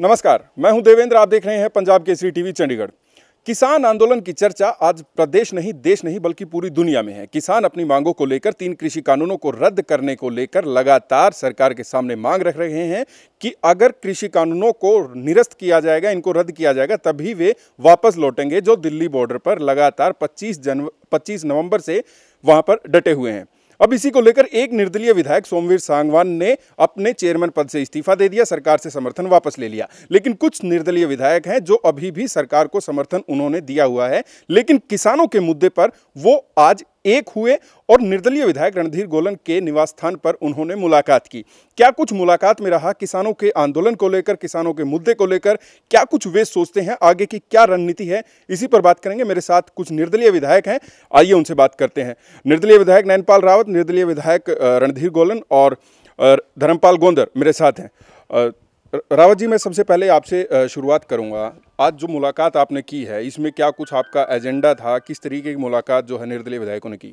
नमस्कार मैं हूं देवेंद्र आप देख रहे हैं पंजाब केसरी टीवी चंडीगढ़ किसान आंदोलन की चर्चा आज प्रदेश नहीं देश नहीं बल्कि पूरी दुनिया में है किसान अपनी मांगों को लेकर तीन कृषि कानूनों को रद्द करने को लेकर लगातार सरकार के सामने मांग रख रहे हैं कि अगर कृषि कानूनों को निरस्त किया जाएगा इनको रद्द किया जाएगा तभी वे वापस लौटेंगे जो दिल्ली बॉर्डर पर लगातार पच्चीस जनव पच्चीस नवम्बर से वहाँ पर डटे हुए हैं अब इसी को लेकर एक निर्दलीय विधायक सोमवीर सांगवान ने अपने चेयरमैन पद से इस्तीफा दे दिया सरकार से समर्थन वापस ले लिया लेकिन कुछ निर्दलीय विधायक हैं जो अभी भी सरकार को समर्थन उन्होंने दिया हुआ है लेकिन किसानों के मुद्दे पर वो आज एक हुए और निर्दलीय विधायक रणधीर गोलन के निवास स्थान पर उन्होंने मुलाकात की क्या कुछ मुलाकात में रहा किसानों के आंदोलन को लेकर किसानों के मुद्दे को लेकर क्या कुछ वे सोचते हैं आगे की क्या रणनीति है इसी पर बात करेंगे मेरे साथ कुछ निर्दलीय विधायक हैं आइए उनसे बात करते हैं निर्दलीय विधायक नैनपाल रावत निर्दलीय विधायक रणधीर गोलन और धर्मपाल गोंदर मेरे साथ हैं रावत जी मैं सबसे पहले आपसे शुरुआत करूंगा आज जो मुलाकात आपने की है इसमें क्या कुछ आपका एजेंडा था किस तरीके की मुलाकात जो है निर्दलीय विधायकों ने की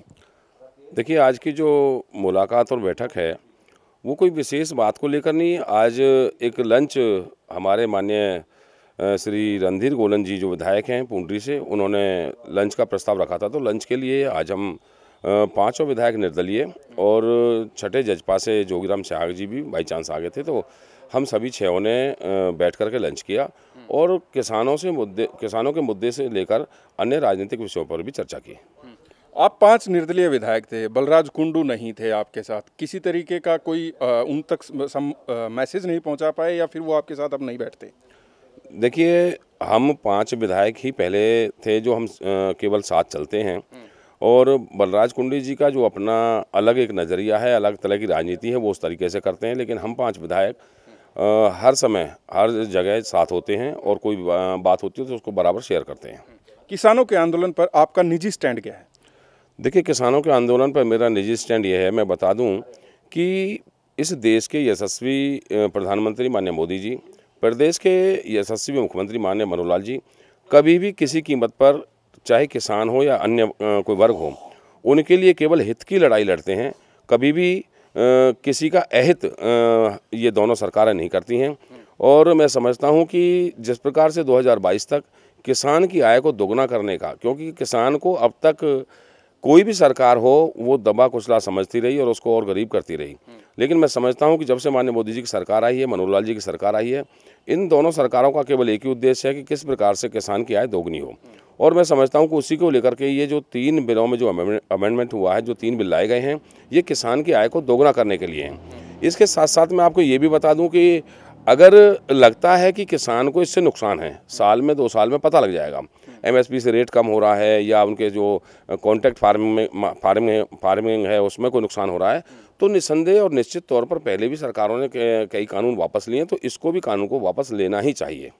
देखिए आज की जो मुलाकात और बैठक है वो कोई विशेष बात को लेकर नहीं आज एक लंच हमारे माननीय श्री रणधीर गोलन जी जो विधायक हैं पुंडरी से उन्होंने लंच का प्रस्ताव रखा था तो लंच के लिए आज हम पांचों विधायक निर्दलीय और छठे जजपा से जोगीराम शाह जी भी बाई चांस आ गए थे तो हम सभी छहों ने बैठ कर के लंच किया हम्म। और किसानों से मुद्दे किसानों के मुद्दे से लेकर अन्य राजनीतिक विषयों पर भी चर्चा की हम्म। आप पांच निर्दलीय विधायक थे बलराज कुंडू नहीं थे आपके साथ किसी तरीके का कोई उन तक मैसेज नहीं पहुंचा पाए या फिर वो आपके साथ अब नहीं बैठते देखिए हम पांच विधायक ही पहले थे जो हम केवल साथ चलते हैं हम्म। और बलराज कुंडी जी का जो अपना अलग एक नज़रिया है अलग तरह की राजनीति है वो उस तरीके से करते हैं लेकिन हम पांच विधायक हर समय हर जगह साथ होते हैं और कोई बात होती है तो उसको बराबर शेयर करते हैं किसानों के आंदोलन पर आपका निजी स्टैंड क्या है देखिए किसानों के आंदोलन पर मेरा निजी स्टैंड यह है मैं बता दूं कि इस देश के यशस्वी प्रधानमंत्री माननीय मोदी जी प्रदेश के यशस्वी मुख्यमंत्री माननीय मनोहर जी कभी भी किसी कीमत पर चाहे किसान हो या अन्य कोई वर्ग हो उनके लिए केवल हित की लड़ाई लड़ते हैं कभी भी किसी का अहित ये दोनों सरकारें नहीं करती हैं और मैं समझता हूं कि जिस प्रकार से 2022 तक किसान की आय को दोगुना करने का क्योंकि किसान को अब तक कोई भी सरकार हो वो दबा कुचला समझती रही और उसको और गरीब करती रही लेकिन मैं समझता हूँ कि जब से माननीय मोदी जी की सरकार आई है मनोहर लाल जी की सरकार आई है इन दोनों सरकारों का केवल एक ही उद्देश्य है कि किस प्रकार से किसान की आय दोगुनी हो और मैं समझता हूँ कि उसी को लेकर के ये जो तीन बिलों में जो अमेंडमेंट हुआ है जो तीन बिल लाए गए हैं ये किसान की आय को दोगुना करने के लिए हैं इसके साथ साथ मैं आपको ये भी बता दूँ कि अगर लगता है कि किसान को इससे नुकसान है साल में दो साल में पता लग जाएगा एमएसपी से रेट कम हो रहा है या उनके जो कॉन्ट्रैक्ट फार्मिंग में फार्मिंग फार्मिंग है उसमें कोई नुकसान हो रहा है तो निसंदेह और निश्चित तौर पर पहले भी सरकारों ने कई कानून वापस लिए तो इसको भी कानून को वापस लेना ही चाहिए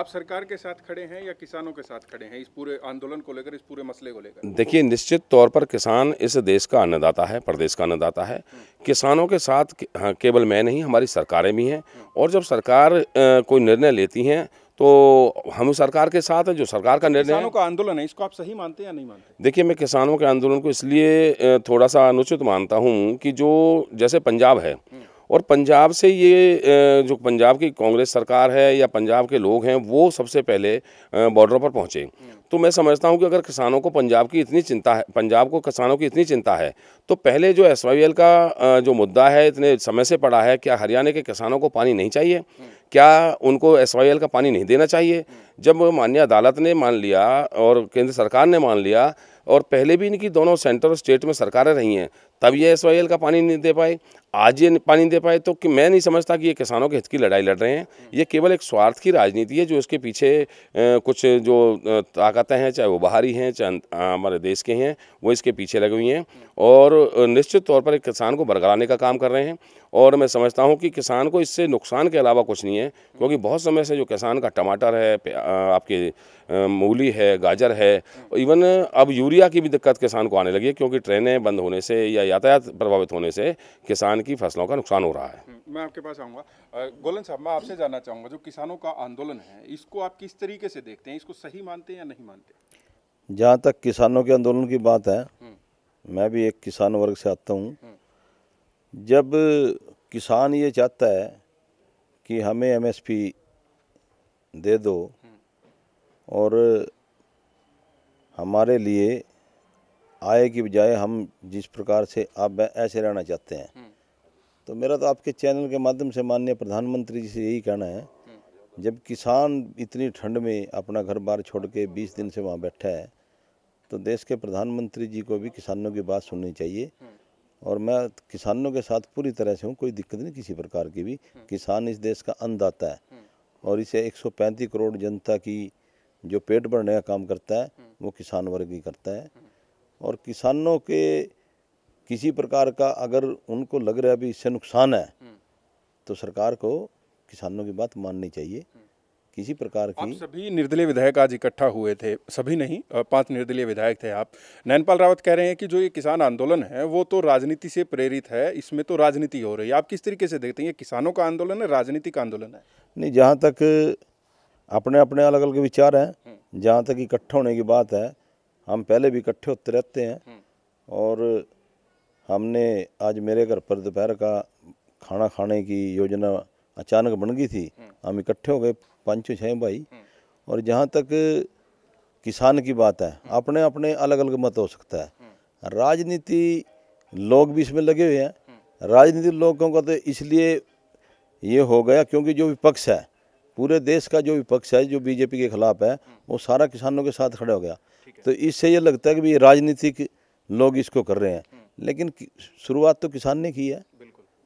आप सरकार के साथ खड़े हैं या किसानों के साथ खड़े हैं इस पूरे आंदोलन को लेकर इस पूरे मसले को लेकर देखिए निश्चित तौर पर किसान इस देश का अन्नदाता है प्रदेश का अन्नदाता है हम्म। किसानों के साथ हाँ, केवल मैं नहीं हमारी सरकारें भी हैं और जब सरकार कोई निर्णय लेती हैं तो हम सरकार के साथ हैं जो सरकार का निर्णय किसानों का आंदोलन है इसको आप सही मानते हैं या नहीं मानते देखिए मैं किसानों के आंदोलन को इसलिए थोड़ा सा अनुचित मानता हूं कि जो जैसे पंजाब है हम्म। और पंजाब से ये जो पंजाब की कांग्रेस सरकार है या पंजाब के लोग हैं वो सबसे पहले बॉर्डर पर पहुँचे तो मैं समझता हूँ कि अगर किसानों को पंजाब की इतनी चिंता है पंजाब को किसानों की इतनी चिंता है तो पहले जो एस का जो मुद्दा है इतने समय से पड़ा है क्या हरियाणा के किसानों को पानी नहीं चाहिए क्या उनको एस का पानी नहीं देना चाहिए जब माननीय अदालत ने मान लिया और केंद्र सरकार ने मान लिया और पहले भी इनकी दोनों सेंटर और स्टेट में सरकारें रही हैं तब ये एस का पानी नहीं दे पाए आज ये पानी दे पाए तो कि मैं नहीं समझता कि ये किसानों के हित की लड़ाई लड़ रहे हैं ये केवल एक स्वार्थ की राजनीति है जो इसके पीछे कुछ जो ताकतें हैं चाहे वो बाहरी हैं चाहे अं, हमारे देश के हैं वो इसके पीछे लगी हुई हैं और निश्चित तौर पर एक किसान को बरगलाने का काम कर रहे हैं और मैं समझता हूँ कि किसान को इससे नुकसान के अलावा कुछ नहीं है क्योंकि बहुत समय से जो किसान का टमाटर है आपके मूली है गाजर है इवन अब यूरिया की भी दिक्कत किसान को आने लगी है क्योंकि ट्रेनें बंद होने से या यातायात प्रभावित होने से किसान की फसलों का नुकसान हो रहा है हम्म, मैं आपके पास आऊँगा गोलन साहब मैं आपसे जानना चाहूँगा जो किसानों का आंदोलन है इसको आप किस तरीके से देखते हैं इसको सही मानते हैं या नहीं मानते जहाँ तक किसानों के आंदोलन की बात है हम्म। मैं भी एक किसान वर्ग से आता हूँ हम्म। जब किसान ये चाहता है कि हमें एम दे दो और हमारे लिए आय की बजाय हम जिस प्रकार से अब ऐसे रहना चाहते हैं तो मेरा तो आपके चैनल के माध्यम से माननीय प्रधानमंत्री जी से यही कहना है जब किसान इतनी ठंड में अपना घर बार छोड़ के बीस दिन से वहाँ बैठा है तो देश के प्रधानमंत्री जी को भी किसानों की बात सुननी चाहिए और मैं किसानों के साथ पूरी तरह से हूँ कोई दिक्कत नहीं किसी प्रकार की भी किसान इस देश का अन्नदाता है और इसे एक करोड़ जनता की जो पेट भरने का काम करता है वो किसान वर्ग ही करता है और किसानों के किसी प्रकार का अगर उनको लग रहा है अभी इससे नुकसान है हम्म। तो सरकार को किसानों की बात माननी चाहिए हम्म। किसी प्रकार की आप सभी निर्दलीय विधायक आज इकट्ठा हुए थे सभी नहीं पांच निर्दलीय विधायक थे आप नैनपाल रावत कह रहे हैं कि जो ये किसान आंदोलन है वो तो राजनीति से प्रेरित है इसमें तो राजनीति हो रही है आप किस तरीके से देखते हैं ये किसानों का आंदोलन है राजनीति का आंदोलन है नहीं जहाँ तक अपने अपने अलग अलग विचार हैं हम्म। जहाँ तक इकट्ठा होने की बात है हम पहले भी इकट्ठे होते रहते हैं और हमने आज मेरे घर पर दोपहर का खाना खाने की योजना अचानक बन गई थी हम्म। हम इकट्ठे हो गए पाँच छः भाई हम्म। और जहाँ तक किसान की बात है हम्म। अपने अपने अलग अलग मत हो सकता है राजनीति लोग भी इसमें लगे हुए हैं राजनीतिक लोगों का तो इसलिए ये हो गया क्योंकि जो विपक्ष है पूरे देश का जो विपक्ष है जो बीजेपी के खिलाफ है वो सारा किसानों के साथ खड़ा हो गया तो इससे ये लगता है कि भाई राजनीतिक लोग इसको कर रहे हैं लेकिन शुरुआत तो किसान ने की है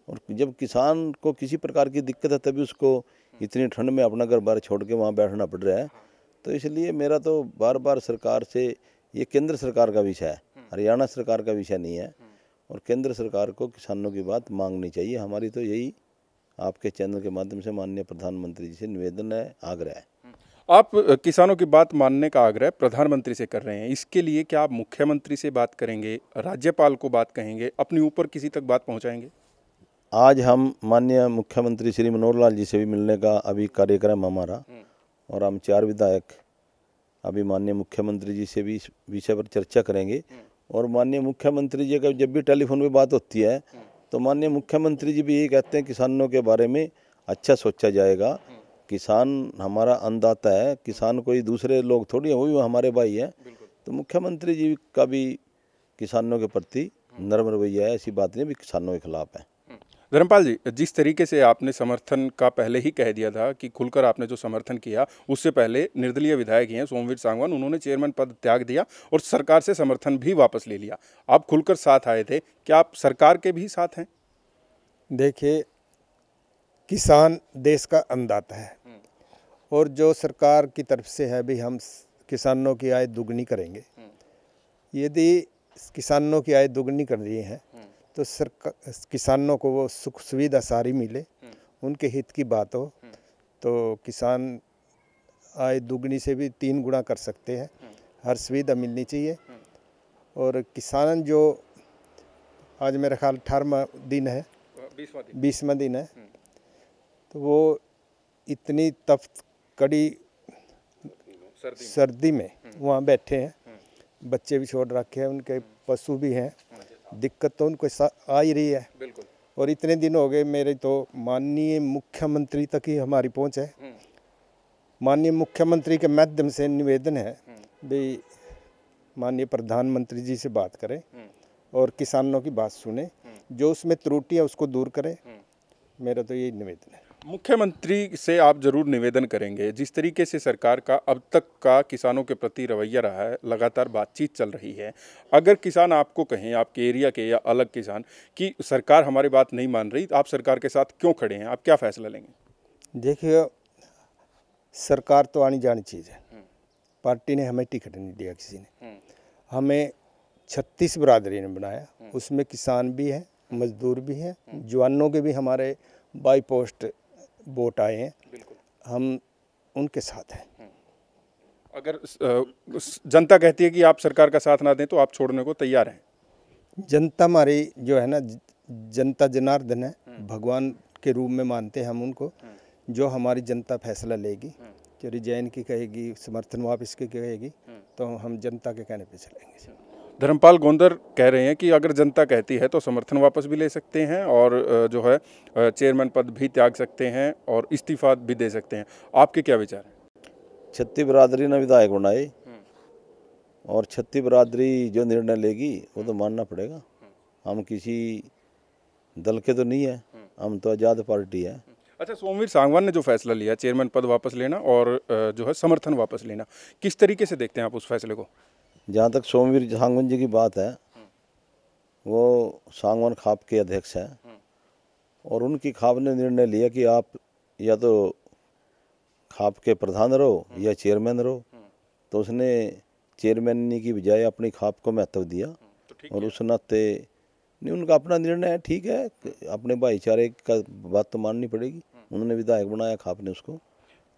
और जब किसान को किसी प्रकार की दिक्कत है तभी उसको हम्म। इतनी ठंड में अपना घर बार छोड़ के वहाँ बैठना पड़ रहा है हाँ। तो इसलिए मेरा तो बार बार सरकार से ये केंद्र सरकार का विषय है हम्म। हरियाणा सरकार का विषय नहीं है हम्म। और केंद्र सरकार को किसानों की बात मांगनी चाहिए हमारी तो यही आपके चैनल के माध्यम से माननीय प्रधानमंत्री जी से निवेदन है आग्रह है आप किसानों की बात मानने का आग्रह प्रधानमंत्री से कर रहे हैं इसके लिए क्या आप मुख्यमंत्री से बात करेंगे राज्यपाल को बात कहेंगे अपने ऊपर किसी तक बात पहुंचाएंगे आज हम माननीय मुख्यमंत्री श्री मनोहर लाल जी से भी मिलने का अभी कार्यक्रम हमारा हम्म। और हम चार विधायक अभी माननीय मुख्यमंत्री जी से भी इस विषय पर चर्चा करेंगे हम्म। और माननीय मुख्यमंत्री जी का जब भी टेलीफोन पर बात होती है हम्म। तो माननीय मुख्यमंत्री जी भी यही कहते हैं किसानों के बारे में अच्छा सोचा जाएगा किसान हमारा अन्नदाता है किसान कोई दूसरे लोग थोड़ी हैं वो भी हमारे भाई हैं तो मुख्यमंत्री जी का भी किसानों के प्रति नरम रवैया है ऐसी बात नहीं भी किसानों के खिलाफ है धर्मपाल जी जिस तरीके से आपने समर्थन का पहले ही कह दिया था कि खुलकर आपने जो समर्थन किया उससे पहले निर्दलीय विधायक हैं सोमवीर सांगवान उन्होंने चेयरमैन पद त्याग दिया और सरकार से समर्थन भी वापस ले लिया आप खुलकर साथ आए थे क्या आप सरकार के भी साथ हैं देखिए किसान देश का अन्नदाता है और जो सरकार की तरफ से है भी हम किसानों की आय दुगनी करेंगे यदि किसानों की आय दुगनी कर रही है तो सरकार किसानों को वो सुख सुविधा सारी मिले उनके हित की बात हो तो किसान आय दुगनी से भी तीन गुना कर सकते हैं हर सुविधा मिलनी चाहिए और किसान जो आज मेरा ख्याल अठारहवा दिन है बीसवा दिन है तो वो इतनी तफ्त कड़ी सर्दी, सर्दी में, हम्म। वहाँ बैठे हैं हम्म। बच्चे भी छोड़ रखे हैं उनके हम्म। पशु भी हैं हाँ दिक्कत तो उनको आ ही रही है और इतने दिन हो गए मेरे तो माननीय मुख्यमंत्री तक ही हमारी पहुँच है माननीय मुख्यमंत्री के माध्यम से निवेदन है भी माननीय प्रधानमंत्री जी से बात करें और किसानों की बात सुने जो उसमें त्रुटि है उसको दूर करें मेरा तो यही निवेदन है मुख्यमंत्री से आप जरूर निवेदन करेंगे जिस तरीके से सरकार का अब तक का किसानों के प्रति रवैया रहा है लगातार बातचीत चल रही है अगर किसान आपको कहें आपके एरिया के या अलग किसान कि सरकार हमारी बात नहीं मान रही तो आप सरकार के साथ क्यों खड़े हैं आप क्या फैसला लेंगे देखिए सरकार तो आनी जानी चीज़ है हम्म। पार्टी ने हमें टिकट नहीं दिया किसी ने हम्म। हमें छत्तीस बरादरी ने बनाया हम्म। उसमें किसान भी हैं मजदूर भी हैं जवानों के भी हमारे बाई पोस्ट वोट आए हैं हम उनके साथ हैं हम्म। अगर जनता कहती है कि आप सरकार का साथ ना दें तो आप छोड़ने को तैयार हैं जनता हमारी जो है ना जनता जनार्दन है हम्म। भगवान के रूप में मानते हैं हम उनको हम्म। जो हमारी जनता फैसला लेगी जो रिजाइन की कहेगी समर्थन वापस की कहेगी तो हम जनता के कहने पे चलेंगे अच्छा। धर्मपाल गोंदर कह रहे हैं कि अगर जनता कहती है तो समर्थन वापस भी ले सकते हैं और जो है चेयरमैन पद भी त्याग सकते हैं और इस्तीफा भी दे सकते हैं आपके क्या विचार हैं छत्ती बरादरी ने विधायक बनाए और छत्ती बरादरी जो निर्णय लेगी वो तो मानना पड़ेगा हम किसी दल के तो नहीं है हम तो आज़ाद पार्टी है अच्छा सोमवीर सांगवान ने जो फैसला लिया चेयरमैन पद वापस लेना और जो है समर्थन वापस लेना किस तरीके से देखते हैं आप उस फैसले को जहाँ तक सोमवीर सांगवन जी की बात है वो सांगवन खाप के अध्यक्ष हैं और उनकी खाप ने निर्णय लिया कि आप या तो खाप के प्रधान रहो या चेयरमैन रहो तो उसने चेयरमैनी की बजाय अपनी खाप को महत्व दिया तो और उस नाते नहीं उनका अपना निर्णय है ठीक है अपने भाईचारे का बात तो माननी पड़ेगी उन्होंने विधायक बनाया खाप ने उसको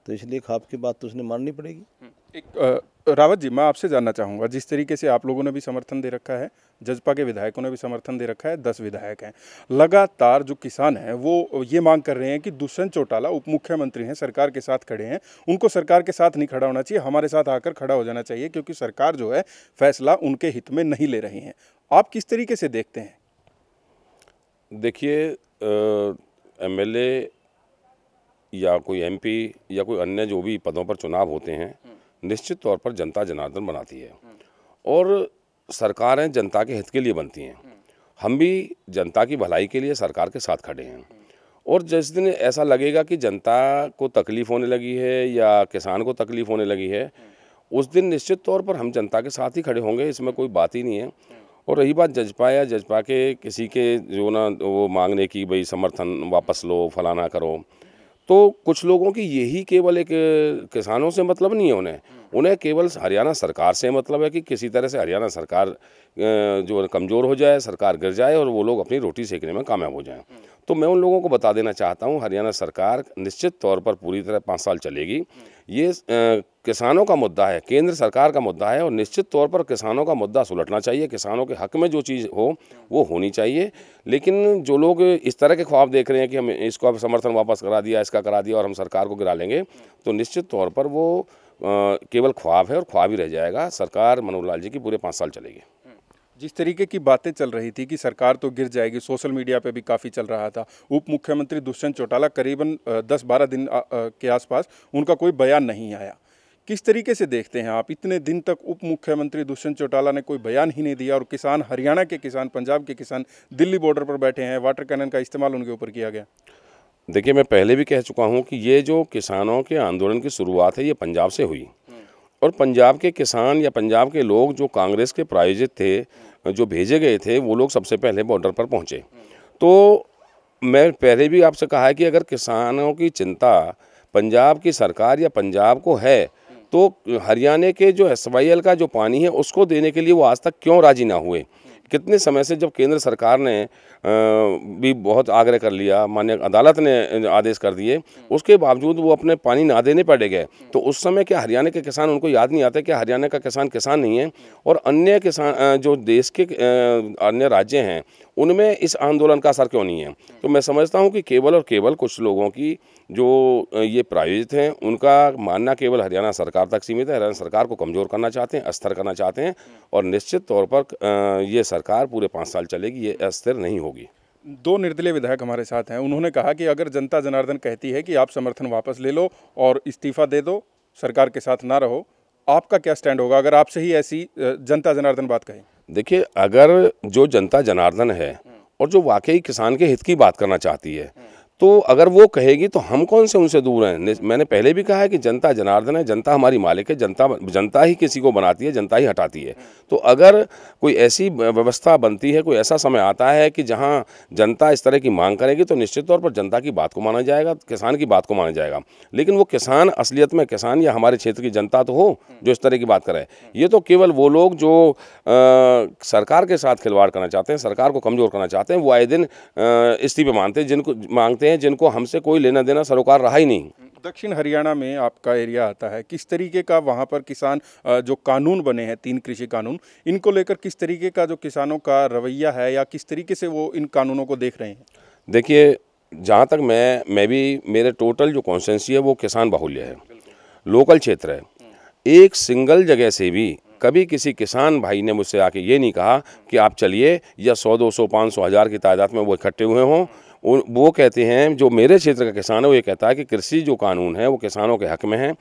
तो इसलिए खाप की बात तो उसने माननी पड़ेगी हम्म। एक आ... रावत जी मैं आपसे जानना चाहूँगा जिस तरीके से आप लोगों ने भी समर्थन दे रखा है जजपा के विधायकों ने भी समर्थन दे रखा है दस विधायक हैं लगातार जो किसान हैं वो ये मांग कर रहे हैं कि दुष्यंत चौटाला उप मुख्यमंत्री हैं सरकार के साथ खड़े हैं उनको सरकार के साथ नहीं खड़ा होना चाहिए हमारे साथ आकर खड़ा हो जाना चाहिए क्योंकि सरकार जो है फैसला उनके हित में नहीं ले रही हैं आप किस तरीके से देखते हैं देखिए एम या कोई एम या कोई अन्य जो भी पदों पर चुनाव होते हैं निश्चित तौर पर जनता जनार्दन बनाती है और सरकारें जनता के हित के लिए बनती हैं हम भी जनता की भलाई के लिए सरकार के साथ खड़े हैं और जिस दिन ऐसा लगेगा कि जनता को तकलीफ़ होने लगी है या किसान को तकलीफ़ होने लगी है उस दिन निश्चित तौर पर हम जनता के साथ ही खड़े होंगे इसमें कोई बात ही नहीं है और रही बात जजपा या जजपा के किसी के जो ना वो मांगने की भाई समर्थन वापस लो फलाना करो तो कुछ लोगों की यही केवल एक किसानों से मतलब नहीं है उन्हें उन्हें केवल हरियाणा सरकार से मतलब है कि किसी तरह से हरियाणा सरकार जो कमज़ोर हो जाए सरकार गिर जाए और वो लोग अपनी रोटी सेकने में कामयाब हो जाएं तो मैं उन लोगों को बता देना चाहता हूँ हरियाणा सरकार निश्चित तौर पर पूरी तरह पाँच साल चलेगी ये आ, किसानों का मुद्दा है केंद्र सरकार का मुद्दा है और निश्चित तौर पर किसानों का मुद्दा सुलटना चाहिए किसानों के हक में जो चीज़ हो वो होनी चाहिए लेकिन जो लोग इस तरह के ख्वाब देख रहे हैं कि हम इसको अब समर्थन वापस करा दिया इसका करा दिया और हम सरकार को गिरा लेंगे तो निश्चित तौर पर वो केवल ख्वाब है और ख्वाब ही रह जाएगा सरकार मनोहर लाल जी की पूरे पाँच साल चलेगी हम्म। जिस तरीके की बातें चल रही थी कि सरकार तो गिर जाएगी सोशल मीडिया पे भी काफ़ी चल रहा था उप मुख्यमंत्री दुष्यंत चौटाला करीबन 10-12 दिन के आसपास उनका कोई बयान नहीं आया किस तरीके से देखते हैं आप इतने दिन तक उप मुख्यमंत्री दुष्यंत चौटाला ने कोई बयान ही नहीं दिया और किसान हरियाणा के किसान पंजाब के किसान दिल्ली बॉर्डर पर बैठे हैं वाटर कैनन का इस्तेमाल उनके ऊपर किया गया देखिए मैं पहले भी कह चुका हूँ कि ये जो किसानों के आंदोलन की शुरुआत है ये पंजाब से हुई और पंजाब के किसान या पंजाब के लोग जो कांग्रेस के प्रायोजित थे जो भेजे गए थे वो लोग सबसे पहले बॉर्डर पर पहुँचे तो मैं पहले भी आपसे कहा है कि अगर किसानों की चिंता पंजाब की सरकार या पंजाब को है तो हरियाणा के जो एस का जो पानी है उसको देने के लिए वो आज तक क्यों राजी ना हुए कितने समय से जब केंद्र सरकार ने भी बहुत आग्रह कर लिया मान्य अदालत ने आदेश कर दिए उसके बावजूद वो अपने पानी ना देने पड़े गए तो उस समय क्या हरियाणा के किसान उनको याद नहीं आता कि हरियाणा का किसान किसान नहीं है और अन्य किसान जो देश के अन्य राज्य हैं उनमें इस आंदोलन का असर क्यों नहीं है तो मैं समझता हूँ कि केवल और केवल कुछ लोगों की जो ये प्रायोजित हैं उनका मानना केवल हरियाणा सरकार तक सीमित है हरियाणा सरकार को कमज़ोर करना चाहते हैं अस्थिर करना चाहते हैं और निश्चित तौर पर ये सरकार पूरे पाँच साल चलेगी ये अस्थिर नहीं होगी दो निर्दलीय विधायक हमारे साथ हैं उन्होंने कहा कि अगर जनता जनार्दन कहती है कि आप समर्थन वापस ले लो और इस्तीफा दे दो सरकार के साथ ना रहो आपका क्या स्टैंड होगा अगर आपसे ही ऐसी जनता जनार्दन बात कहें देखिए अगर जो जनता जनार्दन है और जो वाकई किसान के हित की बात करना चाहती है तो अगर वो कहेगी तो हम कौन से उनसे दूर हैं मैंने पहले भी कहा है कि जनता जनार्दन है जनता हमारी मालिक है जनता जनता ही किसी को बनाती है जनता ही हटाती है तो अगर कोई ऐसी व्यवस्था बनती है कोई ऐसा समय आता है कि जहाँ जनता इस तरह की मांग करेगी तो निश्चित तौर पर जनता की बात को माना जाएगा किसान की बात को माना जाएगा लेकिन वो किसान असलियत में किसान या हमारे क्षेत्र की जनता तो हो जो इस तरह की बात करे ये तो केवल वो लोग जो आ, सरकार के साथ खिलवाड़ करना चाहते हैं सरकार को कमज़ोर करना चाहते हैं वो आए दिन इस्तीफे मानते हैं जिनको मांगते हैं जिनको हमसे कोई लेना देना सरोकार रहा ही नहीं दक्षिण हरियाणा में आपका एरिया आता है किस तरीके का वहाँ पर किसान जो कानून बने हैं तीन कृषि कानून इनको लेकर किस तरीके का जो किसानों का रवैया है या किस तरीके से वो इन कानूनों को देख रहे हैं देखिए जहाँ तक मैं मैं भी मेरे टोटल जो कॉन्स्टेंसी है वो किसान बाहुल्य है लोकल क्षेत्र है एक सिंगल जगह से भी कभी किसी किसान भाई ने मुझसे आके ये नहीं कहा कि आप चलिए या सौ दो सौ पाँच सौ हज़ार की तादाद में वो इकट्ठे हुए हों वो कहते हैं जो मेरे क्षेत्र का किसान है वो ये कहता है कि कृषि जो कानून है वो किसानों के हक में है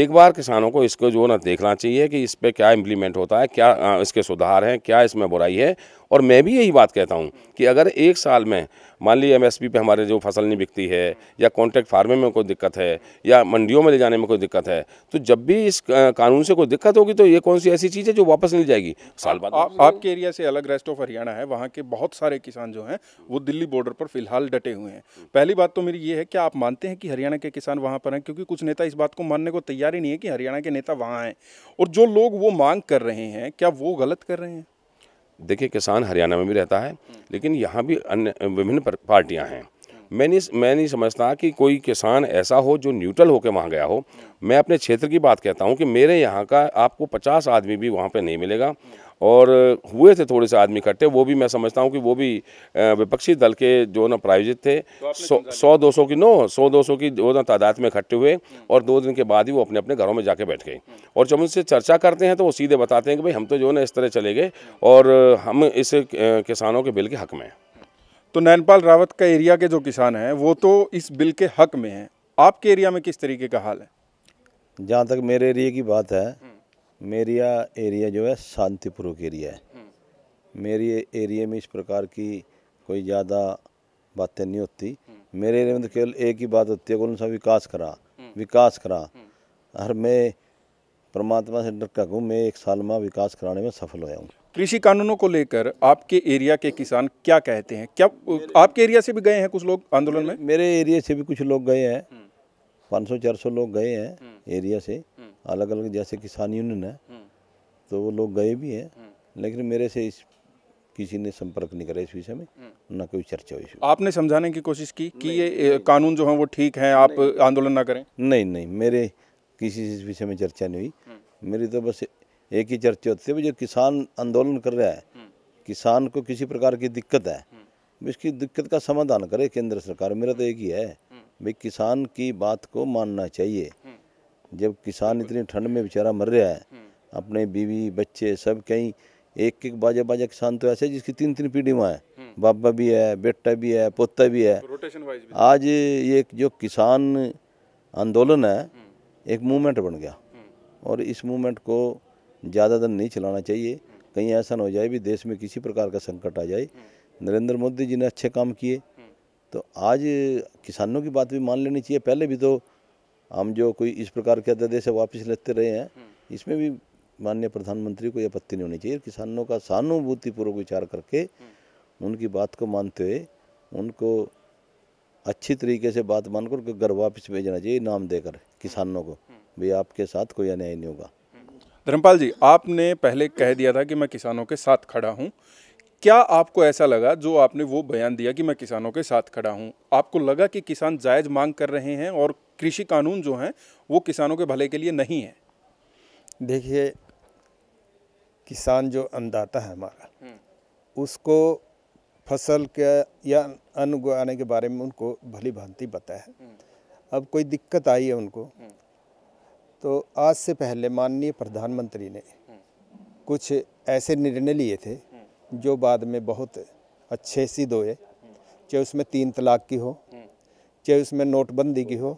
एक बार किसानों को इसको जो ना देखना चाहिए कि इस पर क्या इम्प्लीमेंट होता है क्या इसके सुधार हैं क्या इसमें बुराई है और मैं भी यही बात कहता हूँ कि अगर एक साल में मान लीजिए एम पे हमारे जो फसल नहीं बिकती है या कॉन्ट्रैक्ट फार्मिंग में कोई दिक्कत है या मंडियों में ले जाने में कोई दिक्कत है तो जब भी इस कानून से कोई दिक्कत होगी तो ये कौन सी ऐसी चीज़ है जो वापस मिल जाएगी साल बाद आपके एरिया से अलग रेस्ट ऑफ हरियाणा है वहाँ के बहुत सारे किसान जो हैं वो दिल्ली बॉर्डर पर फिलहाल डटे हुए हैं पहली बात तो मेरी ये है क्या आप मानते हैं कि हरियाणा के किसान वहाँ पर हैं क्योंकि कुछ नेता इस बात को मानने को तैयार तैयार ही नहीं है कि हरियाणा के नेता वहाँ आएँ और जो लोग वो मांग कर रहे हैं क्या वो गलत कर रहे हैं देखिए किसान हरियाणा में भी रहता है लेकिन यहाँ भी अन्य विभिन्न पार्टियाँ हैं मैं नहीं मैं नहीं समझता कि कोई किसान ऐसा हो जो न्यूट्रल होकर वहाँ गया हो मैं अपने क्षेत्र की बात कहता हूँ कि मेरे यहाँ का आपको पचास आदमी भी वहाँ पे नहीं मिलेगा और हुए थे थोड़े से आदमी इकट्ठे वो भी मैं समझता हूँ कि वो भी विपक्षी दल के जो ना प्रायोजित थे तो सौ सौ दो सौ की नो सौ दो सौ की जो ना तादाद में इकट्ठे हुए और दो दिन के बाद ही वो अपने अपने घरों में जाके बैठ गए और जब उनसे चर्चा करते हैं तो वो सीधे बताते हैं कि भाई हम तो जो ना इस तरह चले गए और हम इस किसानों के बिल के हक में हैं तो नैनपाल रावत का एरिया के जो किसान हैं वो तो इस बिल के हक में हैं आपके एरिया में किस तरीके का हाल है जहाँ तक मेरे एरिए की बात है हम्म। मेरा एरिया जो है शांतिपूर्वक एरिया है हम्म। मेरे एरिए में इस प्रकार की कोई ज़्यादा बातें नहीं होती हम्म। मेरे एरिया में तो केवल एक ही बात होती है कौन सा विकास करा विकास करा हर मैं परमात्मा से डर का हूँ मैं एक साल में विकास कराने में सफल हुआ हूँ कृषि कानूनों को लेकर आपके एरिया के किसान क्या कहते हैं क्या आपके एरिया से भी गए हैं कुछ लोग आंदोलन में मेरे एरिया से भी कुछ लोग गए हैं हम्म। पाँच सौ चार सौ लोग गए हैं हम्म। एरिया से हम्म। अलग अलग जैसे किसान यूनियन है तो वो लोग गए भी हैं लेकिन मेरे से इस किसी ने संपर्क नहीं करा इस विषय में ना कोई चर्चा हुई आपने समझाने की कोशिश की कि ये कानून जो है वो ठीक है आप आंदोलन ना करें नहीं नहीं मेरे किसी इस विषय में चर्चा नहीं हुई मेरी तो बस एक ही चर्चे होते थे जो किसान आंदोलन कर रहा है हम्म। किसान को किसी प्रकार की दिक्कत है हम्म। इसकी दिक्कत का समाधान करे केंद्र सरकार मेरा तो एक ही है हम्म। भाई किसान की बात को मानना चाहिए जब किसान इतनी ठंड में बेचारा मर रहा है अपने बीवी बच्चे सब कहीं एक एक बाजा बाजा किसान तो ऐसे जिसकी तीन तीन पीढ़ी वहाँ है बाबा भी है बेटा भी है पोता भी है आज ये जो किसान आंदोलन है एक मूवमेंट बन गया और इस मूवमेंट को ज़्यादा दिन नहीं चलाना चाहिए कहीं ऐसा ना हो जाए भी देश में किसी प्रकार का संकट आ जाए नरेंद्र मोदी जी ने अच्छे काम किए तो आज किसानों की बात भी मान लेनी चाहिए पहले भी तो हम जो कोई इस प्रकार के अध्यादेश वापस लेते रहे हैं इसमें भी माननीय प्रधानमंत्री को यह आपत्ति नहीं होनी चाहिए किसानों का सहानुभूतिपूर्वक विचार करके उनकी बात को मानते हुए उनको अच्छी तरीके से बात मानकर घर वापस भेजना चाहिए इनाम देकर किसानों को भाई आपके साथ कोई अन्याय नहीं होगा धर्मपाल जी आपने पहले कह दिया था कि मैं किसानों के साथ खड़ा हूँ क्या आपको ऐसा लगा जो आपने वो बयान दिया कि मैं किसानों के साथ खड़ा हूँ आपको लगा कि किसान जायज़ मांग कर रहे हैं और कृषि कानून जो हैं वो किसानों के भले के लिए नहीं है देखिए किसान जो अन्नदाता है हमारा हम्म। उसको फसल के या अन्न उगाने के बारे में उनको भली भांति पता है हम्म। अब कोई दिक्कत आई है उनको हम्म। तो आज से पहले माननीय प्रधानमंत्री ने कुछ ऐसे निर्णय लिए थे जो बाद में बहुत अच्छे सिद्ध हुए चाहे उसमें तीन तलाक की हो चाहे उसमें नोटबंदी की हो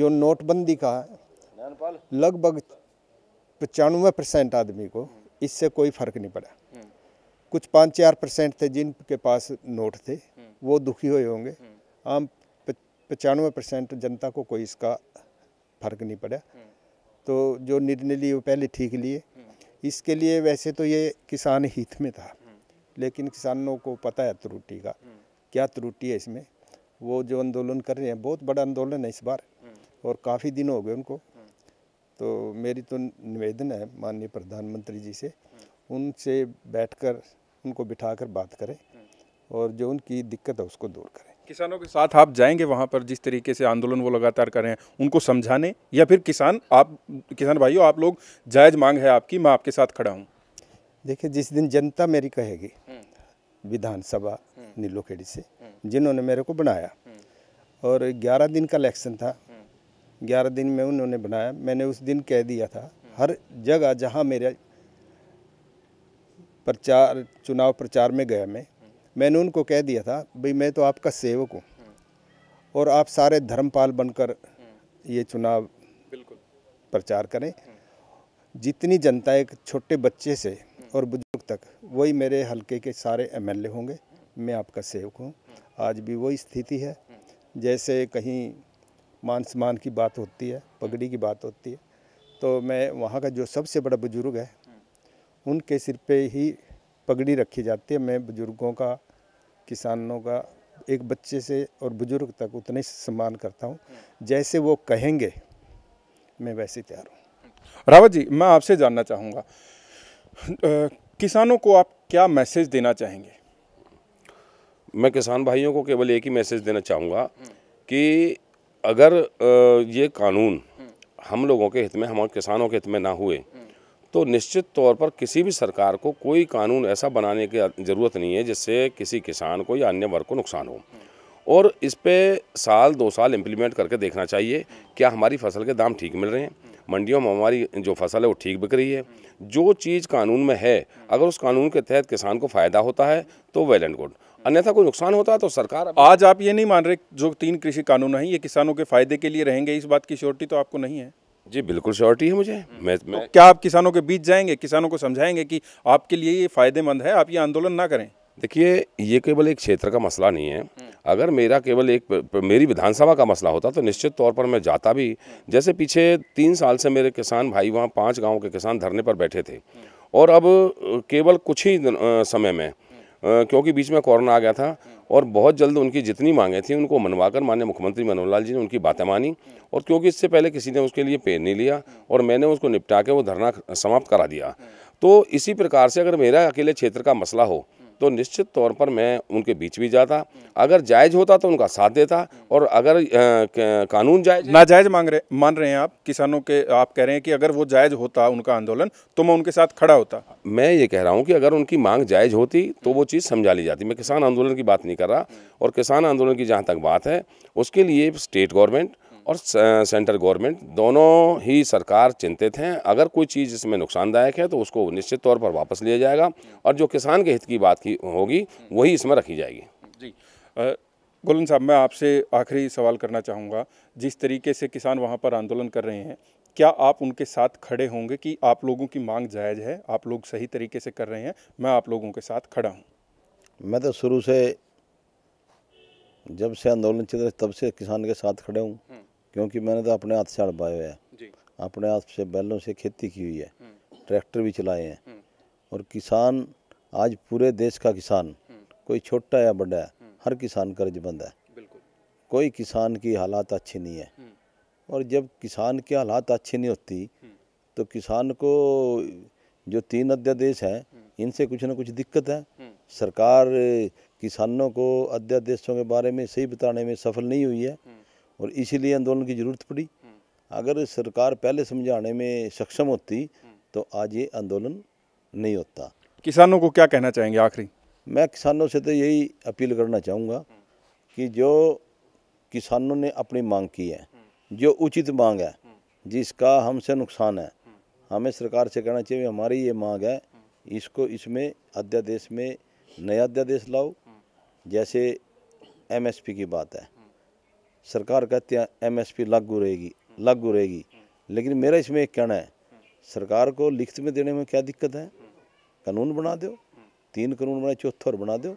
जो नोटबंदी का लगभग पचानवे परसेंट आदमी को इससे कोई फ़र्क नहीं पड़ा कुछ पाँच चार परसेंट थे जिनके पास नोट थे वो दुखी हुए होंगे आम पचानवे परसेंट जनता को कोई इसका फर्क नहीं पड़ा हम्म। तो जो निर्णय लिए वो पहले ठीक लिए हम्म। इसके लिए वैसे तो ये किसान हित में था हम्म। लेकिन किसानों को पता है त्रुटि का क्या त्रुटि है इसमें वो जो आंदोलन कर रहे हैं बहुत बड़ा आंदोलन है इस बार और काफ़ी दिन हो गए उनको तो मेरी तो निवेदन है माननीय प्रधानमंत्री जी से उनसे बैठकर उनको बिठाकर बात करें और जो उनकी दिक्कत है उसको दूर करें किसानों के साथ आप जाएंगे वहाँ पर जिस तरीके से आंदोलन वो लगातार कर रहे हैं उनको समझाने या फिर किसान आप किसान भाइयों आप लोग जायज़ मांग है आपकी मैं आपके साथ खड़ा हूँ देखिए जिस दिन जनता मेरी कहेगी हम्म। विधानसभा हम्म। नीलोखेड़ी खेड़ी से हम्म। जिन्होंने मेरे को बनाया और 11 दिन का इलेक्शन था 11 दिन में उन्होंने बनाया मैंने उस दिन कह दिया था हर जगह जहाँ मेरे प्रचार चुनाव प्रचार में गया मैं मैंने उनको कह दिया था भाई मैं तो आपका सेवक हूँ हम्म। और आप सारे धर्मपाल बनकर हम्म। ये चुनाव प्रचार करें हम्म। जितनी जनता एक छोटे बच्चे से और बुजुर्ग तक वही मेरे हलके के सारे एमएलए होंगे मैं आपका सेवक हूँ आज भी वही स्थिति है जैसे कहीं मान सम्मान की बात होती है पगड़ी की बात होती है तो मैं वहाँ का जो सबसे बड़ा बुजुर्ग है उनके सिर पे ही पगड़ी रखी जाती है मैं बुजुर्गों का किसानों का एक बच्चे से और बुज़ुर्ग तक उतना ही सम्मान करता हूँ जैसे वो कहेंगे मैं वैसे तैयार हूँ रावत जी मैं आपसे जानना चाहूँगा किसानों को आप क्या मैसेज देना चाहेंगे मैं किसान भाइयों को केवल एक ही मैसेज देना चाहूँगा कि अगर ये कानून हम लोगों के हित में हम किसानों के हित में ना हुए तो निश्चित तौर पर किसी भी सरकार को कोई कानून ऐसा बनाने की ज़रूरत नहीं है जिससे किसी किसान को या अन्य वर्ग को नुकसान हो और इस पर साल दो साल इम्प्लीमेंट करके देखना चाहिए क्या हमारी फसल के दाम ठीक मिल रहे हैं मंडियों में हमारी जो फसल है वो ठीक बिक रही है जो चीज़ कानून में है अगर उस कानून के तहत किसान को फ़ायदा होता है तो वेल एंड गुड अन्यथा कोई नुकसान होता है तो सरकार आज आप ये नहीं मान रहे जो तीन कृषि कानून हैं ये किसानों के फ़ायदे के लिए रहेंगे इस बात की श्योरिटी तो आपको नहीं है जी बिल्कुल श्योरिटी है मुझे मैं, हम्म। मैं तो क्या आप किसानों के बीच जाएंगे किसानों को समझाएंगे कि आपके लिए ये फ़ायदेमंद है आप ये आंदोलन ना करें देखिए ये केवल एक क्षेत्र का मसला नहीं है हम्म। अगर मेरा केवल एक मेरी विधानसभा का मसला होता तो निश्चित तौर पर मैं जाता भी हम्म। जैसे पीछे तीन साल से मेरे किसान भाई वहाँ पाँच गाँव के किसान धरने पर बैठे थे और अब केवल कुछ ही समय में क्योंकि बीच में कोरोना आ गया था और बहुत जल्द उनकी जितनी मांगें थी उनको मनवाकर माननीय मुख्यमंत्री मनोहर लाल जी ने उनकी बातें मानी और क्योंकि इससे पहले किसी ने उसके लिए पेड़ नहीं लिया और मैंने उसको निपटा के वो धरना समाप्त करा दिया तो इसी प्रकार से अगर मेरा अकेले क्षेत्र का मसला हो तो निश्चित तौर पर मैं उनके बीच भी जाता अगर जायज़ होता तो उनका साथ देता और अगर कानून जायज नाजायज मांग रहे मान रहे हैं आप किसानों के आप कह रहे हैं कि अगर वो जायज़ होता उनका आंदोलन तो मैं उनके साथ खड़ा होता मैं ये कह रहा हूँ कि अगर उनकी मांग जायज़ होती तो वो चीज़ समझा ली जाती मैं किसान आंदोलन की बात नहीं कर रहा और किसान आंदोलन की जहाँ तक बात है उसके लिए स्टेट गवर्नमेंट और सेंट्रल गवर्नमेंट दोनों ही सरकार चिंतित हैं अगर कोई चीज़ इसमें नुकसानदायक है तो उसको निश्चित तौर पर वापस लिया जाएगा और जो किसान के हित की बात की होगी वही इसमें रखी जाएगी जी गुलन साहब मैं आपसे आखिरी सवाल करना चाहूँगा जिस तरीके से किसान वहाँ पर आंदोलन कर रहे हैं क्या आप उनके साथ खड़े होंगे कि आप लोगों की मांग जायज़ है आप लोग सही तरीके से कर रहे हैं मैं आप लोगों के साथ खड़ा हूँ मैं तो शुरू से जब से आंदोलन चल रहा तब से किसान के साथ खड़े हूँ हम्म। क्योंकि मैंने तो अपने हाथ से हड़ पाए हुए हैं अपने हाथ से बैलों से खेती की हुई है हम्म। ट्रैक्टर भी चलाए हैं हम्म। और किसान आज पूरे देश का किसान हम्म। कोई छोटा या बड़ा है हर किसान कर्जबंद है कोई किसान की हालात अच्छी नहीं है और जब किसान की हालात अच्छी नहीं होती तो किसान को जो तीन अध्यादेश हैं इनसे कुछ ना कुछ दिक्कत है सरकार किसानों को अध्यादेशों के बारे में सही बताने में सफल नहीं हुई है और इसीलिए आंदोलन की ज़रूरत पड़ी अगर सरकार पहले समझाने में सक्षम होती तो आज ये आंदोलन नहीं होता किसानों को क्या कहना चाहेंगे आखिरी मैं किसानों से तो यही अपील करना चाहूँगा कि जो किसानों ने अपनी मांग की है जो उचित मांग है जिसका हमसे नुकसान है हमें सरकार से कहना चाहिए हमारी ये मांग है इसको इसमें अध्यादेश में नया अध्यादेश लाओ जैसे एमएसपी की बात है सरकार कहती है एमएसपी लागू रहेगी लागू रहेगी लेकिन मेरा इसमें एक कहना है सरकार को लिखित में देने में क्या दिक्कत है कानून बना दो तीन कानून बनाए चौथा और बना दो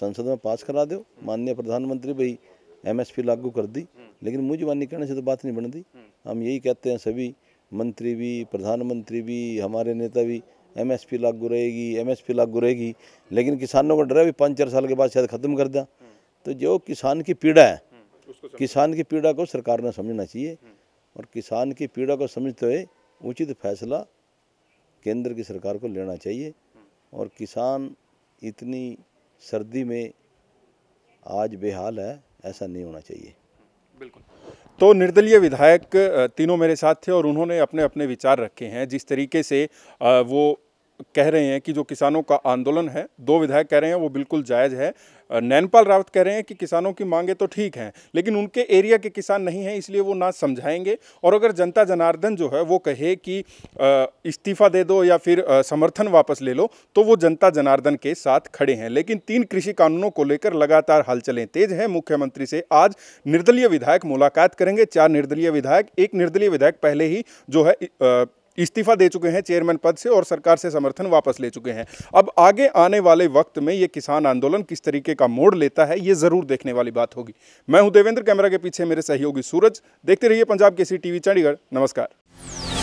संसद में पास करा दो माननीय प्रधानमंत्री भाई एमएसपी लागू कर दी लेकिन मुझ मान्य कहने से तो बात नहीं बनती हम यही कहते हैं सभी मंत्री भी प्रधानमंत्री भी हमारे नेता भी एमएसपी लागू रहेगी एमएसपी लागू रहेगी लेकिन किसानों का डर है भी पाँच चार साल के बाद शायद ख़त्म कर दें तो जो किसान की पीड़ा है किसान की पीड़ा को सरकार ने समझना चाहिए हम्म। और किसान की पीड़ा को समझते हुए उचित फैसला केंद्र की सरकार को लेना चाहिए हम्म। और किसान इतनी सर्दी में आज बेहाल है ऐसा नहीं होना चाहिए बिल्कुल तो निर्दलीय विधायक तीनों मेरे साथ थे और उन्होंने अपने अपने विचार रखे हैं जिस तरीके से वो कह रहे हैं कि जो किसानों का आंदोलन है दो विधायक कह रहे हैं वो बिल्कुल जायज़ है नैनपाल रावत कह रहे हैं कि किसानों की मांगे तो ठीक हैं लेकिन उनके एरिया के किसान नहीं हैं इसलिए वो ना समझाएंगे और अगर जनता जनार्दन जो है वो कहे कि इस्तीफ़ा दे दो या फिर समर्थन वापस ले लो तो वो जनता जनार्दन के साथ खड़े हैं लेकिन तीन कृषि कानूनों को लेकर लगातार हलचलें तेज हैं मुख्यमंत्री से आज निर्दलीय विधायक मुलाकात करेंगे चार निर्दलीय विधायक एक निर्दलीय विधायक पहले ही जो है इस्तीफा दे चुके हैं चेयरमैन पद से और सरकार से समर्थन वापस ले चुके हैं अब आगे आने वाले वक्त में ये किसान आंदोलन किस तरीके का मोड़ लेता है ये ज़रूर देखने वाली बात होगी मैं हूँ देवेंद्र कैमरा के पीछे मेरे सहयोगी सूरज देखते रहिए पंजाब के सी टीवी चंडीगढ़ नमस्कार